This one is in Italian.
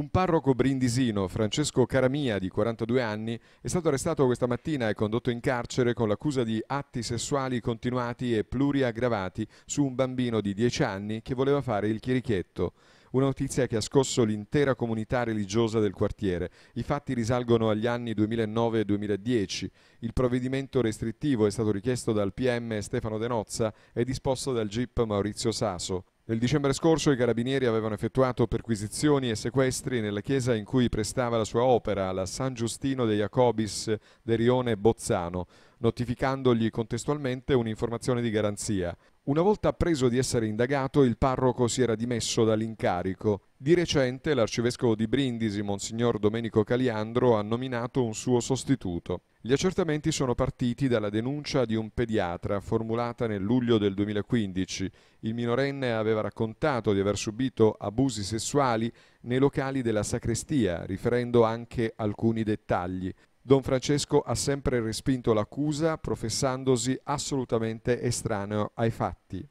Un parroco brindisino, Francesco Caramia, di 42 anni, è stato arrestato questa mattina e condotto in carcere con l'accusa di atti sessuali continuati e pluriaggravati su un bambino di 10 anni che voleva fare il chierichetto. Una notizia che ha scosso l'intera comunità religiosa del quartiere. I fatti risalgono agli anni 2009 e 2010. Il provvedimento restrittivo è stato richiesto dal PM Stefano De Nozza e disposto dal GIP Maurizio Saso. Nel dicembre scorso i carabinieri avevano effettuato perquisizioni e sequestri nella chiesa in cui prestava la sua opera, la San Giustino dei Jacobis de Rione Bozzano notificandogli contestualmente un'informazione di garanzia. Una volta appreso di essere indagato, il parroco si era dimesso dall'incarico. Di recente l'arcivescovo di Brindisi, Monsignor Domenico Caliandro, ha nominato un suo sostituto. Gli accertamenti sono partiti dalla denuncia di un pediatra formulata nel luglio del 2015. Il minorenne aveva raccontato di aver subito abusi sessuali nei locali della sacrestia, riferendo anche alcuni dettagli. Don Francesco ha sempre respinto l'accusa professandosi assolutamente estraneo ai fatti.